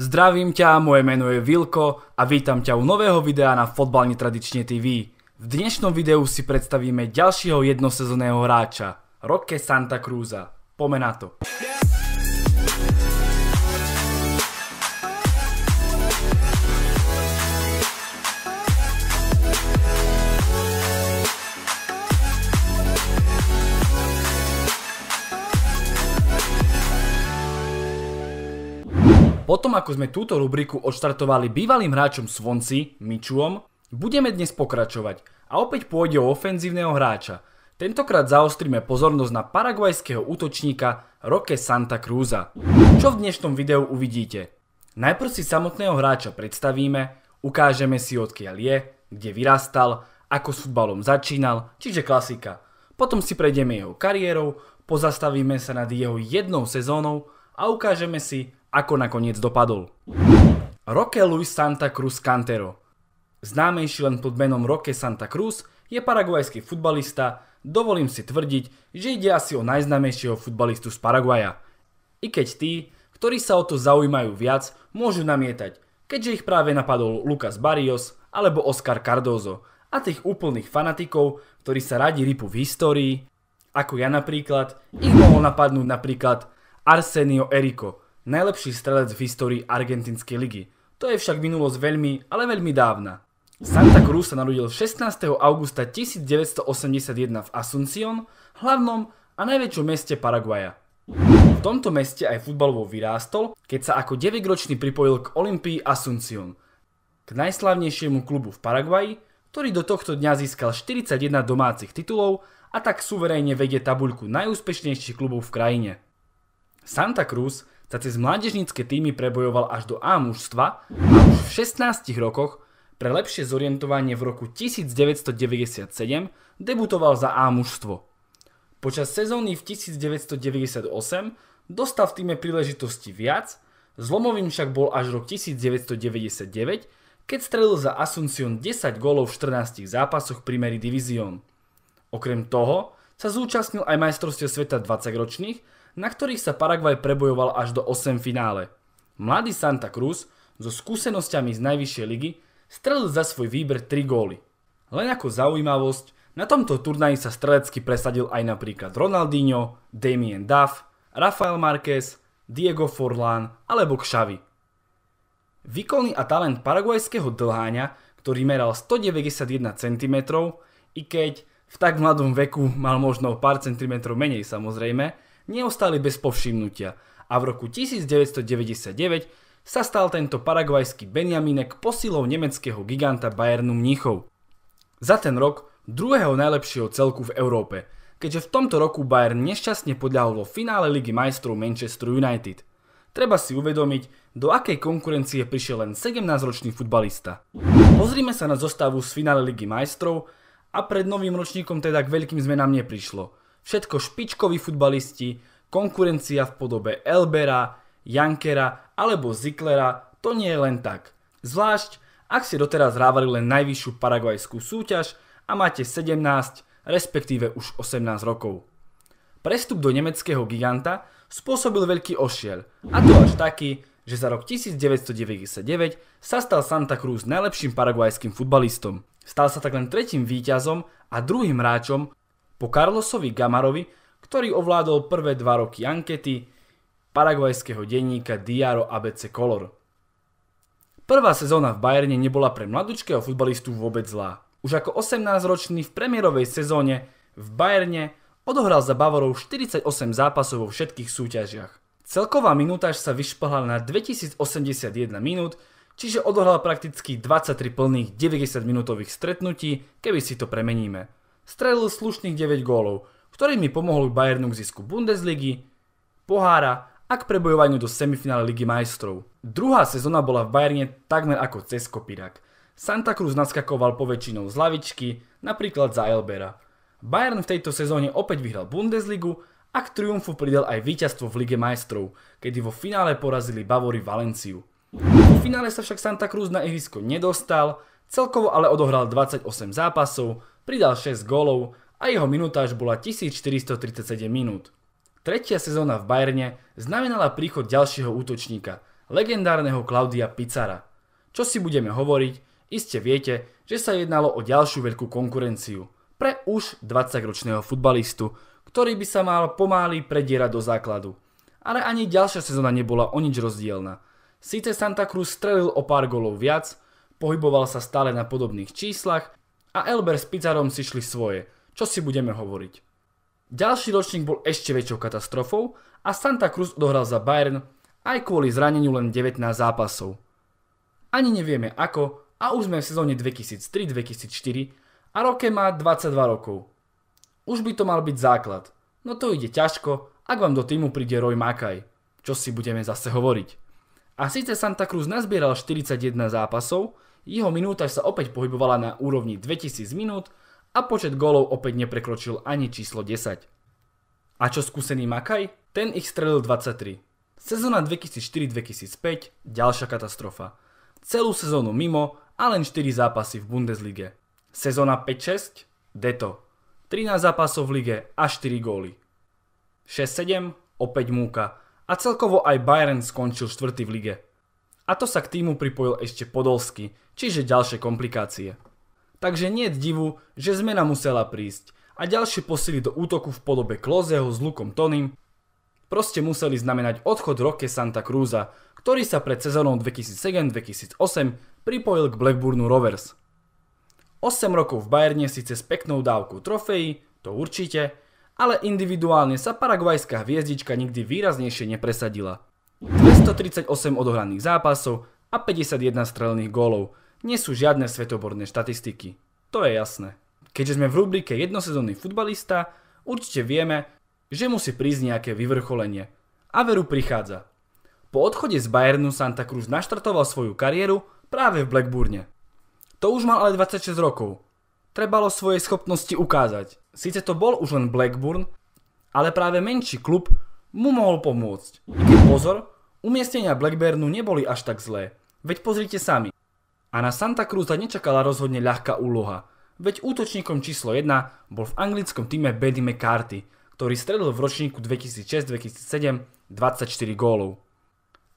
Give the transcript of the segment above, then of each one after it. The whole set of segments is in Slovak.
Zdravím ťa, moje meno je Vilko a vítam ťa u nového videa na fotbalne Tradične TV. V dnešnom videu si predstavíme ďalšieho jednosezónneho hráča, Roque Santa Cruza. Pomená to. Yeah. potom ako sme túto rubriku odštartovali bývalým hráčom Svonci, Mičuom, budeme dnes pokračovať a opäť pôjde o ofenzívneho hráča. Tentokrát zaostrime pozornosť na paraguajského útočníka Roque Santa Cruza. Čo v dnešnom videu uvidíte? Najprv si samotného hráča predstavíme, ukážeme si odkiaľ je, kde vyrastal, ako s futbalom začínal, čiže klasika. Potom si prejdeme jeho kariérou, pozastavíme sa nad jeho jednou sezónou a ukážeme si, ako nakoniec dopadol. Roque Luis Santa Cruz Cantero Známejší len pod menom Roque Santa Cruz je paraguajský futbalista, dovolím si tvrdiť, že ide asi o najznámejšieho futbalistu z Paraguaja. I keď tí, ktorí sa o to zaujímajú viac, môžu namietať, keďže ich práve napadol Lucas Barrios alebo Oscar Cardozo a tých úplných fanatikov, ktorí sa radi rypu v histórii, ako ja napríklad, ich mohol napadnúť napríklad Arsenio Eriko, najlepší strelec v histórii argentinskej ligy. To je však minulosť veľmi, ale veľmi dávna. Santa Cruz sa narodil 16. augusta 1981 v Asuncion, hlavnom a najväčšom meste Paraguaja. V tomto meste aj futbalovo vyrástol, keď sa ako 9-ročný pripojil k Olympii Asuncion, k najslavnejšiemu klubu v Paraguaji, ktorý do tohto dňa získal 41 domácich titulov a tak suverejne vedie tabuľku najúspešnejších klubov v krajine. Santa Cruz sa cez mládežnícke týmy prebojoval až do A mužstva a už v 16 rokoch pre lepšie zorientovanie v roku 1997 debutoval za A mužstvo. Počas sezóny v 1998 dostal v týme príležitosti viac, zlomovým však bol až rok 1999, keď strelil za Asuncion 10 gólov v 14 zápasoch Primary Division. Okrem toho sa zúčastnil aj majstrovstiev sveta 20 ročných, na ktorých sa Paraguaj prebojoval až do 8 finále. Mladý Santa Cruz so skúsenosťami z najvyššej ligy strelil za svoj výber 3 góly. Len ako zaujímavosť, na tomto turnaji sa strelecky presadil aj napríklad Ronaldinho, Damien Duff, Rafael Marquez, Diego Forlán alebo Xavi. Výkonný a talent paraguajského dlháňa, ktorý meral 191 cm, i keď v tak mladom veku mal možno pár centimetrov menej samozrejme, neostali bez povšimnutia a v roku 1999 sa stal tento paraguajský Benjaminek posilou nemeckého giganta Bayernu Mnichov. Za ten rok druhého najlepšieho celku v Európe, keďže v tomto roku Bayern nešťastne podľahol vo finále Ligy majstrov Manchester United. Treba si uvedomiť, do akej konkurencie prišiel len 17-ročný futbalista. Pozrime sa na zostavu z finále Ligy majstrov a pred novým ročníkom teda k veľkým zmenám neprišlo – Všetko špičkoví futbalisti, konkurencia v podobe Elbera, Jankera alebo Ziklera, to nie je len tak. Zvlášť, ak ste doteraz hrávali len najvyššiu paraguajskú súťaž a máte 17, respektíve už 18 rokov. Prestup do nemeckého giganta spôsobil veľký ošiel, a to až taký, že za rok 1999 sa stal Santa Cruz najlepším paraguajským futbalistom. Stal sa tak len tretím víťazom a druhým hráčom, po Carlosovi Gamarovi, ktorý ovládol prvé dva roky ankety paraguajského denníka Diaro ABC Color. Prvá sezóna v Bajerne nebola pre mladúčkého futbalistu vôbec zlá. Už ako 18-ročný v premiérovej sezóne v Bajerne odohral za Bavorov 48 zápasov vo všetkých súťažiach. Celková minútaž sa vyšplhala na 2081 minút, čiže odohral prakticky 23 plných 90 minútových stretnutí, keby si to premeníme strelil slušných 9 gólov, ktorými pomohol Bayernu k zisku Bundesligy, pohára a k prebojovaniu do semifinále Ligy majstrov. Druhá sezóna bola v Bayerne takmer ako cez kopírak. Santa Cruz naskakoval poväčšinou z lavičky, napríklad za Elbera. Bayern v tejto sezóne opäť vyhral Bundesligu a k triumfu pridal aj víťazstvo v Lige majstrov, kedy vo finále porazili Bavory Valenciu. V finále sa však Santa Cruz na ihrisko nedostal, celkovo ale odohral 28 zápasov, pridal 6 gólov a jeho minutáž bola 1437 minút. Tretia sezóna v Bajerne znamenala príchod ďalšieho útočníka, legendárneho Klaudia Picara. Čo si budeme hovoriť, iste viete, že sa jednalo o ďalšiu veľkú konkurenciu pre už 20-ročného futbalistu, ktorý by sa mal pomaly predierať do základu. Ale ani ďalšia sezóna nebola o nič rozdielna. Sice Santa Cruz strelil o pár golov viac, pohyboval sa stále na podobných číslach, a Elber s Pizarom si šli svoje, čo si budeme hovoriť. Ďalší ročník bol ešte väčšou katastrofou a Santa Cruz odohral za Bayern aj kvôli zraneniu len 19 zápasov. Ani nevieme ako a už sme v sezóne 2003-2004 a Roke má 22 rokov. Už by to mal byť základ, no to ide ťažko, ak vám do týmu príde Roy Makaj, čo si budeme zase hovoriť. A síce Santa Cruz nazbieral 41 zápasov, jeho minúta sa opäť pohybovala na úrovni 2000 minút a počet gólov opäť neprekročil ani číslo 10. A čo skúsený Makaj? Ten ich strelil 23. Sezóna 2004-2005, ďalšia katastrofa. Celú sezónu mimo a len 4 zápasy v Bundeslige. Sezóna 5-6, Deto. 13 zápasov v lige a 4 góly. 6-7, opäť múka. A celkovo aj Bayern skončil 4. v lige a to sa k týmu pripojil ešte Podolsky, čiže ďalšie komplikácie. Takže nie je divu, že zmena musela prísť a ďalšie posily do útoku v podobe Klozeho s Lukom Tonym proste museli znamenať odchod Roque Santa Cruza, ktorý sa pred sezónou 2007-2008 pripojil k Blackburnu Rovers. 8 rokov v Bayerne síce s peknou dávkou trofejí, to určite, ale individuálne sa paraguajská hviezdička nikdy výraznejšie nepresadila – 238 odohraných zápasov a 51 strelných gólov. Nie sú žiadne svetoborné štatistiky. To je jasné. Keďže sme v rubrike jednosezónny futbalista, určite vieme, že musí prísť nejaké vyvrcholenie. A veru prichádza. Po odchode z Bayernu Santa Cruz naštartoval svoju kariéru práve v Blackburne. To už mal ale 26 rokov. Trebalo svoje schopnosti ukázať. Sice to bol už len Blackburn, ale práve menší klub mu mohol pomôcť. Keď pozor, umiestnenia Blackburnu neboli až tak zlé, veď pozrite sami. A na Santa Cruza nečakala rozhodne ľahká úloha, veď útočníkom číslo 1 bol v anglickom týme Benny McCarthy, ktorý stredil v ročníku 2006-2007 24 gólov.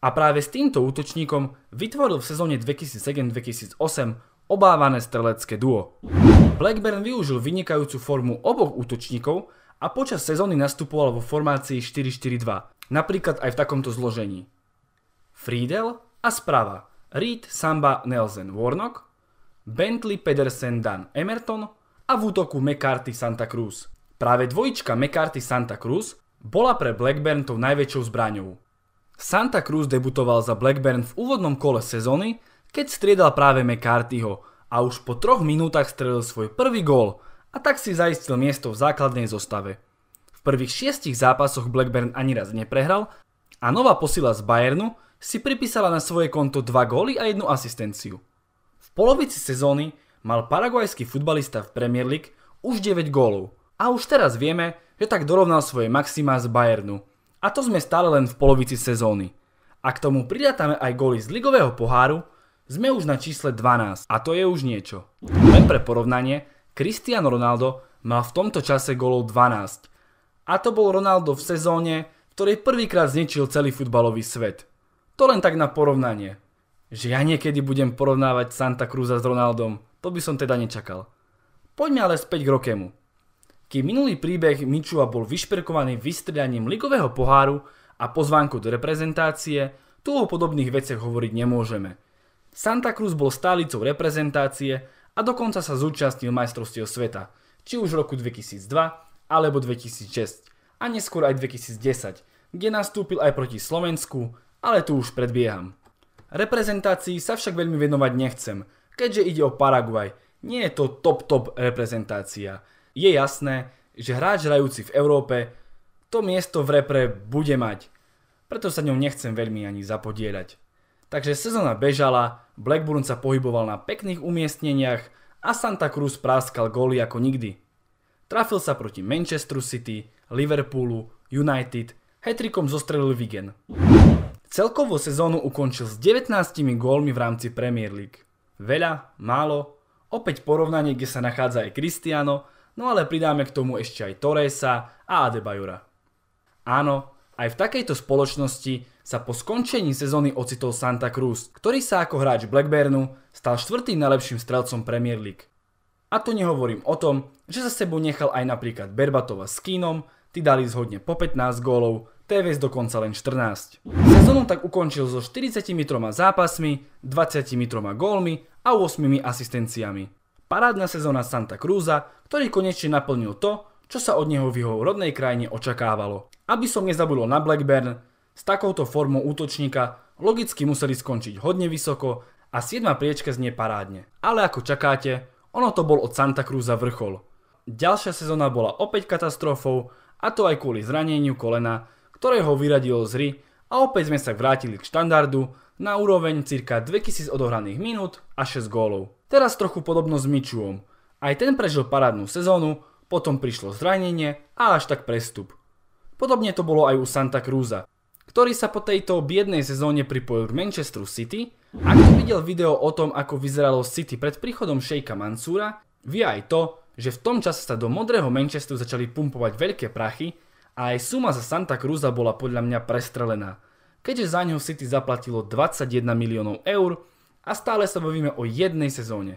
A práve s týmto útočníkom vytvoril v sezóne 2007-2008 obávané strelecké duo. Blackburn využil vynikajúcu formu oboch útočníkov a počas sezóny nastupoval vo formácii 4-4-2, napríklad aj v takomto zložení. Friedel a sprava Reed, Samba, Nelson, Warnock, Bentley, Pedersen, Dan, Emerton a v útoku McCarthy, Santa Cruz. Práve dvojička McCarthy, Santa Cruz bola pre Blackburn tou najväčšou zbraňou. Santa Cruz debutoval za Blackburn v úvodnom kole sezóny, keď striedal práve McCarthyho a už po troch minútach strelil svoj prvý gól a tak si zaistil miesto v základnej zostave. V prvých šiestich zápasoch Blackburn ani raz neprehral a nová posila z Bayernu si pripísala na svoje konto 2 góly a jednu asistenciu. V polovici sezóny mal paraguajský futbalista v Premier League už 9 gólov a už teraz vieme, že tak dorovnal svoje maxima z Bayernu. A to sme stále len v polovici sezóny. A k tomu pridatáme aj góly z ligového poháru, sme už na čísle 12 a to je už niečo. Len pre porovnanie, Cristiano Ronaldo mal v tomto čase golov 12. A to bol Ronaldo v sezóne, v ktorej prvýkrát zničil celý futbalový svet. To len tak na porovnanie. Že ja niekedy budem porovnávať Santa Cruza s Ronaldom, to by som teda nečakal. Poďme ale späť k Rokemu. Kým minulý príbeh Mičua bol vyšperkovaný vystredaním ligového poháru a pozvánku do reprezentácie, tu o podobných veciach hovoriť nemôžeme. Santa Cruz bol stálicou reprezentácie a dokonca sa zúčastnil majstrovstiev sveta, či už v roku 2002 alebo 2006 a neskôr aj 2010, kde nastúpil aj proti Slovensku, ale tu už predbieham. Reprezentácii sa však veľmi venovať nechcem, keďže ide o Paraguaj, nie je to top top reprezentácia. Je jasné, že hráč hrajúci v Európe to miesto v repre bude mať, preto sa ňou nechcem veľmi ani zapodierať. Takže sezóna bežala, Blackburn sa pohyboval na pekných umiestneniach a Santa Cruz práskal góly ako nikdy. Trafil sa proti Manchesteru City, Liverpoolu, United, hetrikom zostrelil Wigan. Celkovo sezónu ukončil s 19 gólmi v rámci Premier League. Veľa, málo, opäť porovnanie, kde sa nachádza aj Cristiano, no ale pridáme k tomu ešte aj Torresa a Adebayora. Áno, aj v takejto spoločnosti sa po skončení sezóny ocitol Santa Cruz, ktorý sa ako hráč Blackburnu stal štvrtým najlepším strelcom Premier League. A to nehovorím o tom, že za sebou nechal aj napríklad Berbatova s Kínom, tí dali zhodne po 15 gólov, TVS dokonca len 14. Sezónu tak ukončil so 43 zápasmi, 23 gólmi a 8 asistenciami. Parádna sezóna Santa Cruza, ktorý konečne naplnil to, čo sa od neho v jeho rodnej krajine očakávalo. Aby som nezabudol na Blackburn, s takouto formou útočníka logicky museli skončiť hodne vysoko a 7. priečka znie parádne. Ale ako čakáte, ono to bol od Santa Cruza vrchol. Ďalšia sezóna bola opäť katastrofou a to aj kvôli zraneniu kolena, ktoré ho vyradilo z hry a opäť sme sa vrátili k štandardu na úroveň cirka 2000 odohraných minút a 6 gólov. Teraz trochu podobno s Mičuom. Aj ten prežil parádnu sezónu, potom prišlo zranenie a až tak prestup. Podobne to bolo aj u Santa Cruza ktorý sa po tejto biednej sezóne pripojil k Manchesteru City. Ak si videl video o tom, ako vyzeralo City pred príchodom Šejka Mansúra, vie aj to, že v tom čase sa do modrého Manchesteru začali pumpovať veľké prachy a aj suma za Santa Cruza bola podľa mňa prestrelená, keďže za ňu City zaplatilo 21 miliónov eur a stále sa bavíme o jednej sezóne.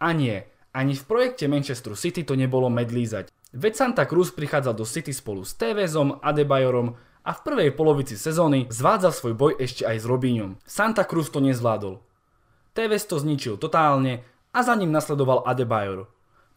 A nie, ani v projekte Manchesteru City to nebolo medlízať. Veď Santa Cruz prichádzal do City spolu s Tevezom, Adebayorom, a v prvej polovici sezóny zvádza svoj boj ešte aj s Robíňom. Santa Cruz to nezvládol. Tevez to zničil totálne a za ním nasledoval Adebayor.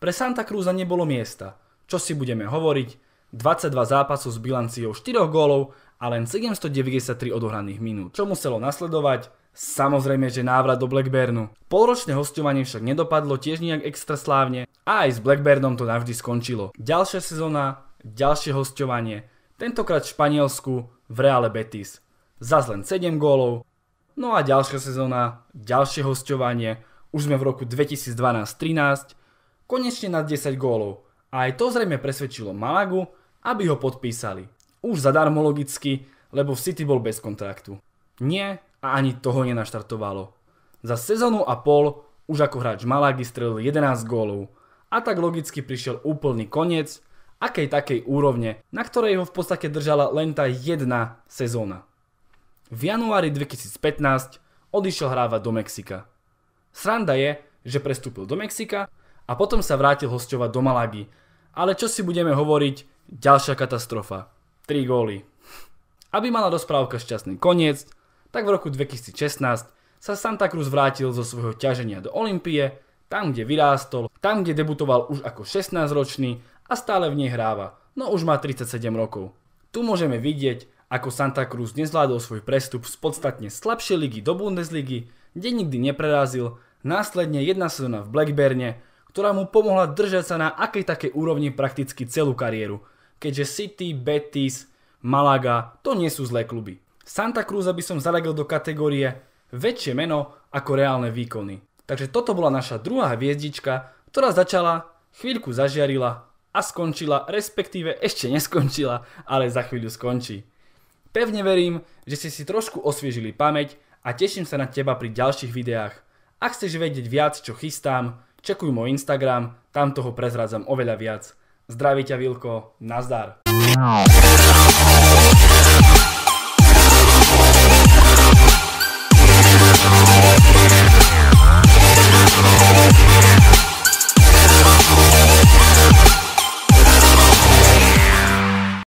Pre Santa Cruza nebolo miesta, čo si budeme hovoriť, 22 zápasov s bilanciou 4 gólov a len 793 odohraných minút. Čo muselo nasledovať? Samozrejme, že návrat do Blackburnu. Polročné hostovanie však nedopadlo tiež nejak extra slávne a aj s Blackburnom to navždy skončilo. Ďalšia sezóna, ďalšie hostovanie, Tentokrát v Španielsku v Reale Betis. Zas len 7 gólov. No a ďalšia sezóna, ďalšie hostovanie. Už sme v roku 2012-13. Konečne na 10 gólov. A aj to zrejme presvedčilo Malagu, aby ho podpísali. Už zadarmo logicky, lebo v City bol bez kontraktu. Nie a ani toho nenaštartovalo. Za sezónu a pol už ako hráč Malagy strelil 11 gólov a tak logicky prišiel úplný koniec akej takej úrovne, na ktorej ho v podstate držala len tá jedna sezóna. V januári 2015 odišiel hrávať do Mexika. Sranda je, že prestúpil do Mexika a potom sa vrátil hosťovať do Malagy. Ale čo si budeme hovoriť, ďalšia katastrofa. 3 góly. Aby mala rozprávka šťastný koniec, tak v roku 2016 sa Santa Cruz vrátil zo svojho ťaženia do Olympie, tam kde vyrástol, tam kde debutoval už ako 16-ročný a stále v nej hráva, no už má 37 rokov. Tu môžeme vidieť, ako Santa Cruz nezvládol svoj prestup z podstatne slabšej ligy do Bundesligy, kde nikdy neprerazil, následne jedna sezóna v Blackburne, ktorá mu pomohla držať sa na akej takej úrovni prakticky celú kariéru, keďže City, Betis, Malaga to nie sú zlé kluby. Santa Cruz by som zaradil do kategórie väčšie meno ako reálne výkony. Takže toto bola naša druhá hviezdička, ktorá začala, chvíľku zažiarila a skončila, respektíve ešte neskončila, ale za chvíľu skončí. Pevne verím, že ste si trošku osviežili pamäť a teším sa na teba pri ďalších videách. Ak chceš vedieť viac, čo chystám, čekuj môj Instagram, tam toho prezrádzam oveľa viac. Zdraví ťa Vilko, nazdar.